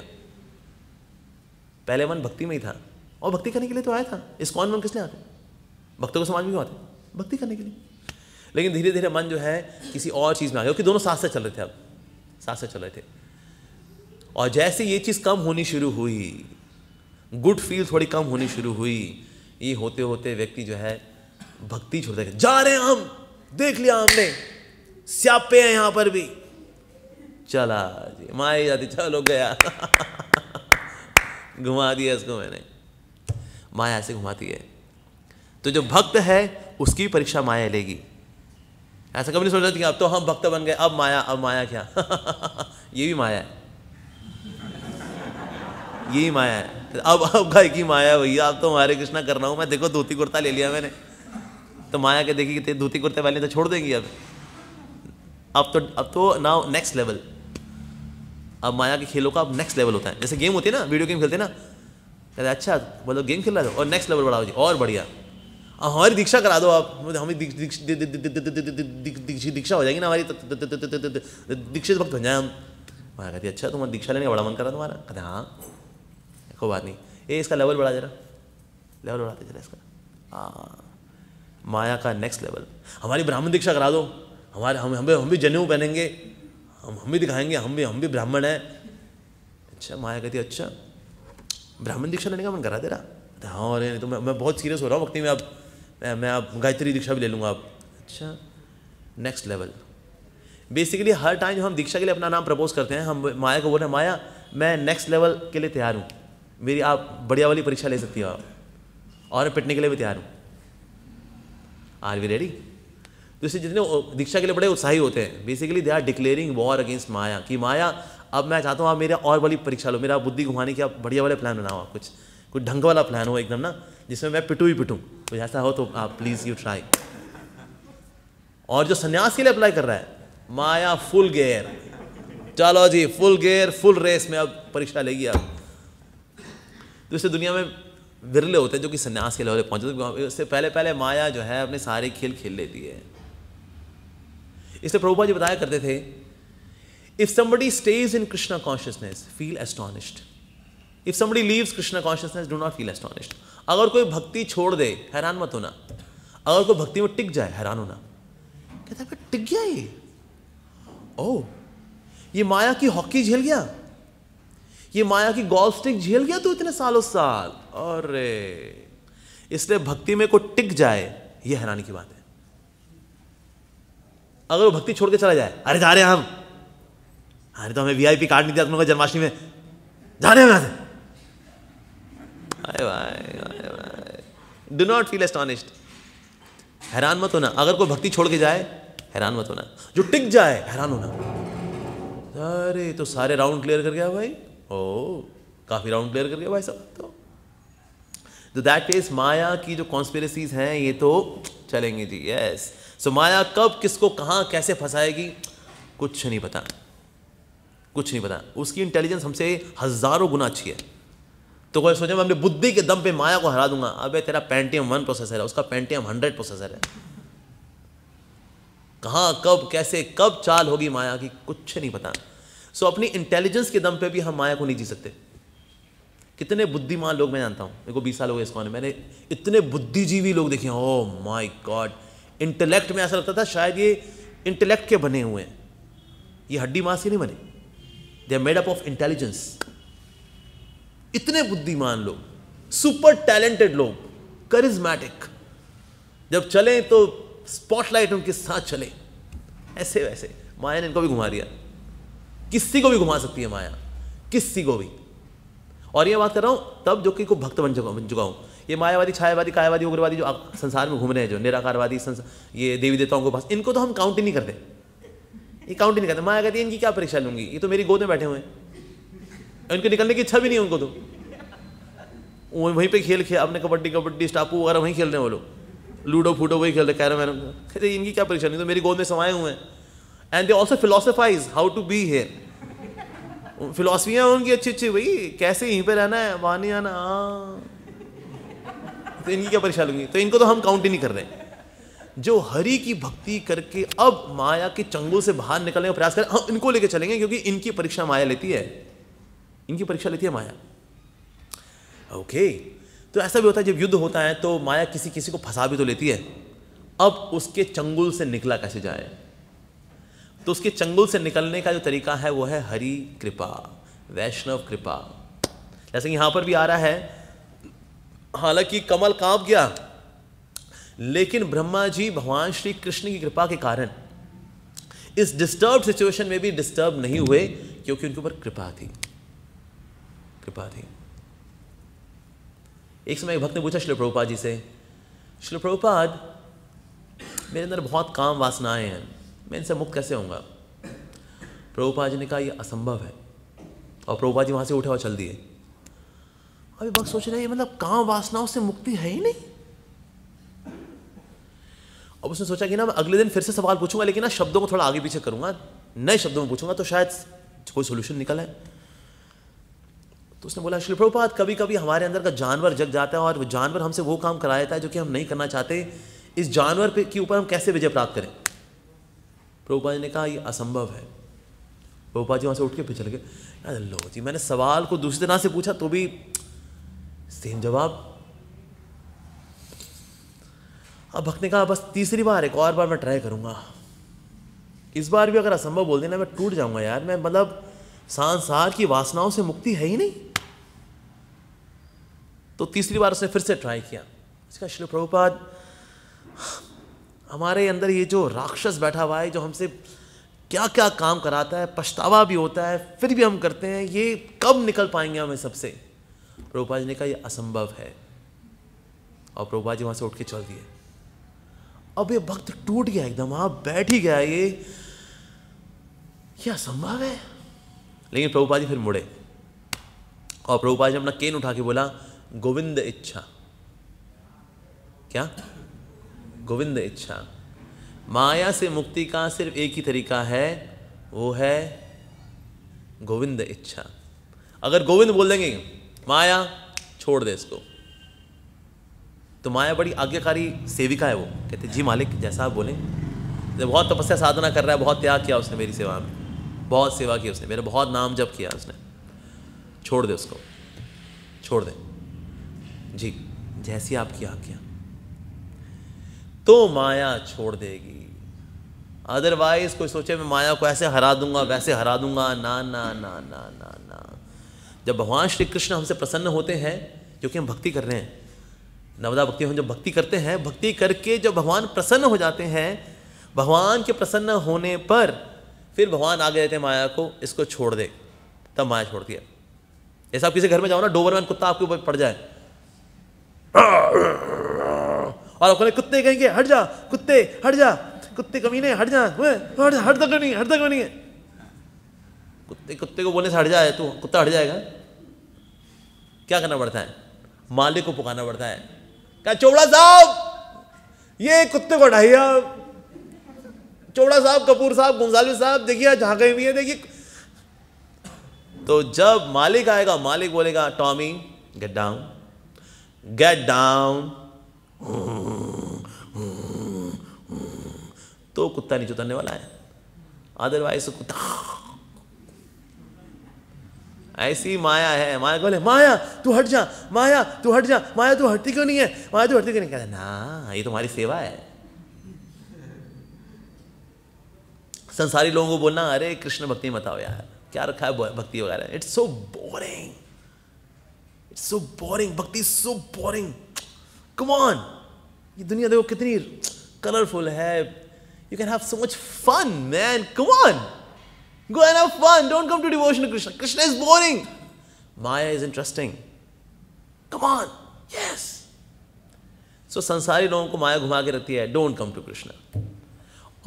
पहले मन भक्ति में ही था और भक्ति करने के लिए तो आया था इस कौन मन किसने आते भक्तों को समाज में क्यों आते भक्ति करने के लिए लेकिन धीरे धीरे मन जो है किसी और चीज़ में आ गया क्योंकि दोनों साथ से चल रहे थे अब साथ से चल रहे थे और जैसे ये चीज़ कम होनी शुरू हुई गुड फील थोड़ी कम होनी शुरू हुई ये होते होते व्यक्ति जो है भक्ति छोड़ देगा जा रहे हैं हम देख लिया हमने स्यापे हैं यहां पर भी चला जी माए जाती चलो गया [LAUGHS] घुमा दिया इसको मैंने माया ऐसे घुमाती है तो जो भक्त है उसकी परीक्षा माया लेगी ऐसा कभी नहीं सोच कि अब तो हम भक्त बन गए अब माया अब माया क्या [LAUGHS] ये भी माया है ये माया है अब अब गाय की माया भैया अब तो हमारे कृष्णा कर रहा हूँ मैं देखो धोती कुर्ता ले लिया मैंने तो माया के देखी कि धोती कुर्ते वाले तो छोड़ देंगी अब अब तो अब तो नाउ नेक्स्ट लेवल अब माया के खेलों का अब नेक्स्ट लेवल होता है जैसे गेम होती है ना वीडियो गेम खेलते ना कहते अच्छा बोलो गेम खेल रहा था और नेक्स्ट लेवल बढ़ाओ जी और बढ़िया हमारी दीक्षा करा दो आप हमें दीक्षा हो जाएगी ना हमारी दीक्षित भक्त बन जाए हम माया कहती अच्छा तुम्हारा दीक्षा लेने का बड़ा मन करा तुम्हारा कहते हाँ कोई बात नहीं ये इसका लेवल बढ़ा जरा लेवल बढ़ाते जरा इसका हाँ माया का नेक्स्ट लेवल हमारी ब्राह्मण दीक्षा करा दो हमारे हम हम हम भी जनेऊ पहनेंगे हम हम भी दिखाएंगे हम भी हम भी ब्राह्मण हैं अच्छा माया कहती अच्छा ब्राह्मण दीक्षा लेने का मन करा तेरा हाँ अरे नहीं तो मैं मैं बहुत सीरियस हो रहा हूँ वक्ति में अब मैं, मैं अब गायत्री दीक्षा भी ले लूँगा अब अच्छा नेक्स्ट लेवल बेसिकली हर टाइम जो हम दीक्षा के लिए अपना नाम प्रपोज करते हैं हम माया को बोल रहे हैं माया मैं नेक्स्ट लेवल के लिए तैयार हूँ मेरी आप बढ़िया वाली परीक्षा ले सकती हो आप और पिटने के लिए भी तैयार हूँ आर वी रेडी तो इससे जितने दीक्षा के लिए बड़े उत्साही होते हैं basically they are declaring war against Maya कि माया अब मैं चाहता हूँ आप मेरा और वाली परीक्षा लो मेरा बुद्धि घुमाने की आप बढ़िया वाला प्लान बनाओ कुछ कुछ ढंग वाला प्लान हो एकदम ना जिसमें मैं पिटू ही पिटूँ कुछ ऐसा हो तो आप प्लीज़ यू ट्राई और जो सन्यास के लिए अप्लाई कर रहा है माया फुल गेयर चलो ji full gear full race में अब परीक्षा लेगी आप दूसरी दुनिया में विरले होते हैं जो कि सन्यास के लेवल पहुंचे तो उससे पहले पहले माया जो है अपने सारे खेल खेल लेती है इससे प्रभुपा जी बताया करते थे if somebody stays in Krishna consciousness feel astonished if somebody leaves Krishna consciousness do not feel astonished अगर कोई भक्ति छोड़ दे हैरान मत होना अगर कोई भक्ति में टिक जाए हैरान होना कहता है टिक गया ये ओ ये माया की हॉकी झेल गया ये माया की गॉल स्टिक झेल गया तू इतने सालों साल और इसलिए भक्ति में कोई टिक जाए ये हैरानी की बात है अगर वो भक्ति छोड़ के चला जाए अरे जा रहे हम अरे तो हमें वीआईपी कार्ड नहीं दिया जन्माष्टमी में जा रहे हैं यहाँ अरे भाई भाई डू नॉट फील एस्टॉनिश्ड हैरान मत होना अगर कोई भक्ति छोड़ के जाए हैरान मत होना जो टिक जाए हैरान होना अरे तो सारे राउंड क्लियर कर गया भाई ओ काफ़ी राउंड क्लियर गया भाई साहब तो तो दैट इज माया की जो कॉन्स्पेरेसीज हैं ये तो चलेंगे जी यस सो माया कब किसको कहाँ कैसे फंसाएगी कुछ नहीं पता कुछ नहीं पता उसकी इंटेलिजेंस हमसे हज़ारों गुना अच्छी है तो कोई सोचे मैं अपने बुद्धि के दम पे माया को हरा दूंगा अबे तेरा पेंटियम वन प्रोसेसर है उसका पेंटियम हंड्रेड प्रोसेसर है कहाँ कब कैसे कब चाल होगी माया की कुछ नहीं पता सो अपनी इंटेलिजेंस के दम पे भी हम माया को नहीं जी सकते कितने बुद्धिमान लोग मैं जानता हूँ मेरे को बीस साल हो गए इस कौन मैंने इतने बुद्धिजीवी लोग देखे ओ माई गॉड इंटेलेक्ट में ऐसा लगता था शायद ये इंटेलेक्ट के बने हुए हैं ये हड्डी मांस के नहीं बने they are made up of intelligence इतने बुद्धिमान लोग सुपर टैलेंटेड लोग करिज्मेटिक जब चले तो स्पॉटलाइट उनके साथ चले ऐसे वैसे माया ने इनको भी घुमा दिया किसी को भी घुमा सकती है माया किसी को भी और ये बात कर रहा हूं तब जो कि को भक्त बन चुका बन चुका हूं ये मायावादी छायावादी कायावादी उग्रवादी जो संसार में घूम रहे हैं जो निराकारवादी ये देवी देवताओं के पास इनको तो हम काउंट ही नहीं करते ये काउंट ही नहीं करते माया कहती इनकी क्या परीक्षा लूंगी ये तो मेरी गोद में बैठे हुए हैं इनके निकलने की इच्छा भी नहीं उनको तो वहीं वहीं पे खेल खेल अपने कबड्डी कबड्डी स्टापू वगैरह वहीं खेल रहे हैं वो लोग लूडो फूडो वही खेल रहे कैरम वैरम कहते इनकी क्या परीक्षा नहीं तो मेरी गोद में समाए हुए हैं and they also philosophize how to be here फिलोसफियाँ उनकी अच्छी अच्छी भाई कैसे यहीं पर रहना है वहाँ नहीं आना हाँ। तो इनकी क्या परेशान होगी तो इनको तो हम काउंट ही नहीं कर रहे हैं जो हरि की भक्ति करके अब माया के चंगुल से बाहर निकलने का प्रयास करें हम इनको लेके चलेंगे क्योंकि इनकी परीक्षा माया लेती है इनकी परीक्षा लेती है माया ओके तो ऐसा भी होता है जब युद्ध होता है तो माया किसी किसी को फंसा भी तो लेती है अब उसके चंगुल से निकला कैसे जाए तो उसके चंगुल से निकलने का जो तरीका है वो है हरि कृपा वैष्णव कृपा जैसे यहां पर भी आ रहा है हालांकि कमल कांप गया लेकिन ब्रह्मा जी भगवान श्री कृष्ण की कृपा के कारण इस डिस्टर्ब सिचुएशन में भी डिस्टर्ब नहीं हुए क्योंकि उनके ऊपर कृपा थी कृपा थी एक समय एक भक्त ने पूछा शिल प्रभुपाद जी से शिल प्रभुपाद मेरे अंदर बहुत काम वासनाएं हैं मैं इनसे मुक्त कैसे होऊंगा प्रभुपा जी ने कहा यह असंभव है और प्रभुपा जी वहां से उठे और चल दिए अभी भक्त सोच रहे मतलब काम वासनाओं से मुक्ति है ही नहीं अब उसने सोचा कि ना मैं अगले दिन फिर से सवाल पूछूंगा लेकिन ना शब्दों को थोड़ा आगे पीछे करूंगा नए शब्दों में पूछूंगा तो शायद कोई सोल्यूशन निकल है तो उसने बोला श्री प्रभुपाद कभी कभी हमारे अंदर का जानवर जग जाता है और जानवर हमसे वो काम कराया है जो कि हम नहीं करना चाहते इस जानवर के ऊपर हम कैसे विजय प्राप्त करें प्रभुपा जी ने कहा ये असंभव है प्रभुपा जी वहाँ से उठ के पिछल गए लो जी मैंने सवाल को दूसरे ना से पूछा तो भी सेम जवाब अब भक्त ने कहा बस तीसरी बार एक और बार मैं ट्राई करूंगा इस बार भी अगर असंभव बोल देना मैं टूट जाऊंगा यार मैं मतलब सांसार की वासनाओं से मुक्ति है ही नहीं तो तीसरी बार उसने फिर से ट्राई किया इसका श्री प्रभुपाद हमारे अंदर ये जो राक्षस बैठा हुआ है जो हमसे क्या क्या काम कराता है पछतावा भी होता है फिर भी हम करते हैं ये कब निकल पाएंगे हमें सबसे प्रभुपा जी ने कहा यह असंभव है और प्रभुपा जी वहां से उठ के चल दिए अब ये भक्त टूट गया एकदम आप बैठ ही गया ये क्या असंभव है लेकिन प्रभुपा जी फिर मुड़े और प्रभुपा जी अपना केन उठा के बोला गोविंद इच्छा क्या गोविंद इच्छा माया से मुक्ति का सिर्फ एक ही तरीका है वो है गोविंद इच्छा अगर गोविंद बोल देंगे माया छोड़ दे इसको तो माया बड़ी आज्ञाकारी सेविका है वो कहते जी मालिक जैसा आप बोलें तो बहुत तपस्या साधना कर रहा है बहुत त्याग किया उसने मेरी सेवा में बहुत सेवा की उसने मेरा बहुत नाम जप किया उसने छोड़ दे उसको छोड़ दे जी जैसी आपकी आज्ञा तो माया छोड़ देगी अदरवाइज कोई सोचे मैं माया को ऐसे हरा दूंगा वैसे हरा दूंगा ना ना ना ना ना ना जब भगवान श्री कृष्ण हमसे प्रसन्न होते हैं क्योंकि हम भक्ति कर रहे हैं नवदा भक्ति हम जब भक्ति करते हैं भक्ति करके जब भगवान प्रसन्न हो जाते हैं भगवान के प्रसन्न होने पर फिर भगवान आगे देते हैं माया को इसको छोड़ दे तब माया छोड़ दिया ऐसा आप किसी घर में जाओ ना डोबरमैन कुत्ता आपके ऊपर पड़ जाए और अपने कुत्ते कहेंगे हट जा कुत्ते हट जा कुत्ते कमीने हट जा हट हट तक नहीं हट तक नहीं है कुत्ते कुत्ते को बोलने से हट जाए तो कुत्ता हट जाएगा क्या करना पड़ता है मालिक को पुकारना पड़ता है क्या चोबड़ा साहब ये कुत्ते को हटाइए आप चोबड़ा साहब कपूर साहब गुंजालवी साहब देखिए जहां कहीं भी है देखिए तो जब मालिक आएगा मालिक बोलेगा Tommy get down get down तो कुत्ता नहीं उतरने वाला है अदरवाइज तो कुत्ता ऐसी माया है माया बोले माया तू हट जा माया तू हट जा माया तू हटती क्यों नहीं है माया तू हटती क्यों नहीं कहता ना ये तुम्हारी सेवा है संसारी लोगों को बोलना अरे कृष्ण भक्ति मत आओ यार क्या रखा है भक्ति वगैरह it's so boring it's so boring bhakti so boring कम ये दुनिया देखो कितनी कलरफुल है you can have so much fun man come go and have fun don't come to devotion Krishna Krishna is boring Maya is interesting come yes so संसारी लोगों को माया घुमा के रखती है डोंट कम टू कृष्ण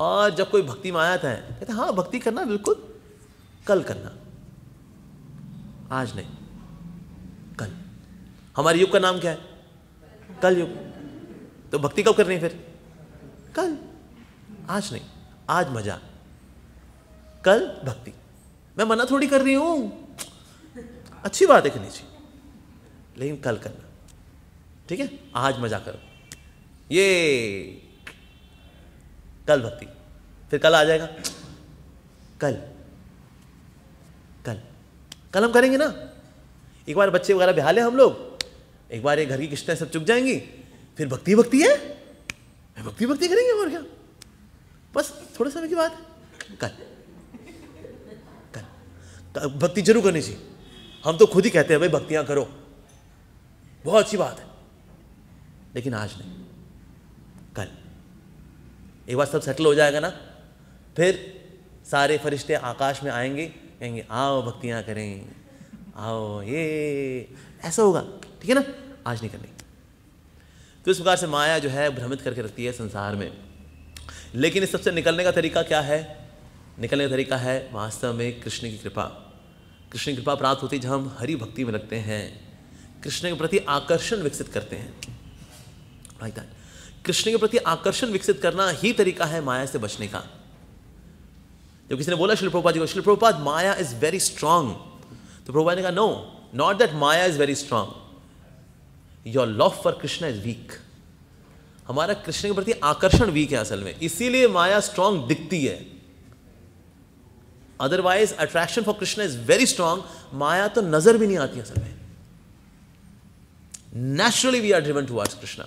और जब कोई भक्ति में आया था कहते हाँ भक्ति करना बिल्कुल कल करना आज नहीं कल हमारे युग का नाम क्या है कल युग तो भक्ति कब करनी है फिर कल आज नहीं आज मजा कल भक्ति मैं मना थोड़ी कर रही हूं अच्छी बात है कि लेकिन कल करना ठीक है आज मजा करो ये कल भक्ति फिर कल आ जाएगा कल कल कल हम करेंगे ना एक बार बच्चे वगैरह बिहाले हम लोग एक बार ये घर की किश्तें सब चुक जाएंगी फिर भक्ति भक्ति है भक्ति भक्ति करेंगे और क्या बस थोड़े समय की बात कल कल तो भक्ति जरूर करनी चाहिए हम तो खुद ही कहते हैं भाई भक्तियां करो बहुत अच्छी बात है लेकिन आज नहीं कल एक बार सब सेटल हो जाएगा ना फिर सारे फरिश्ते आकाश में आएंगे कहेंगे आओ भक्तियां करें आओ ये ऐसा होगा ठीक है ना आज नहीं करनी तो इस प्रकार से माया जो है भ्रमित करके रखती है संसार में लेकिन इस सबसे निकलने का तरीका क्या है निकलने का तरीका है वास्तव में कृष्ण की कृपा कृष्ण की कृपा प्राप्त होती है जब हम हरि भक्ति में लगते हैं कृष्ण के प्रति आकर्षण विकसित करते हैं कृष्ण के प्रति आकर्षण विकसित करना ही तरीका है माया से बचने का जब किसी ने बोला शिल्प्रपा प्रभुपाद जी को शिल Prabhupada Maya is very strong तो प्रभुपाद ने कहा no Not that Maya is very strong. Your love for Krishna is weak. हमारा कृष्ण के प्रति आकर्षण वीक है असल में इसीलिए माया स्ट्रांग दिखती है otherwise attraction for Krishna is very strong Maya तो नजर भी नहीं आती असल में naturally we are driven towards Krishna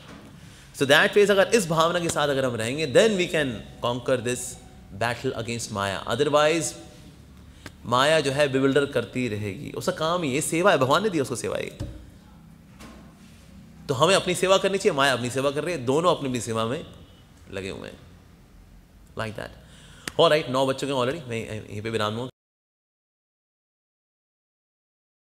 so that ways अगर इस भावना के साथ अगर हम रहेंगे then we can conquer this battle against Maya otherwise Maya जो है बिबिल्डर करती रहेगी उसका काम ये सेवा है भगवान ने दिया उसको सेवा ये तो हमें अपनी सेवा करनी चाहिए माया अपनी सेवा कर रही है दोनों अपनी अपनी सेवा में लगे हुए हैं लाइक दैट और राइट नौ बच्चों के ऑलरेडी मैं यहीं पे विराम हूँ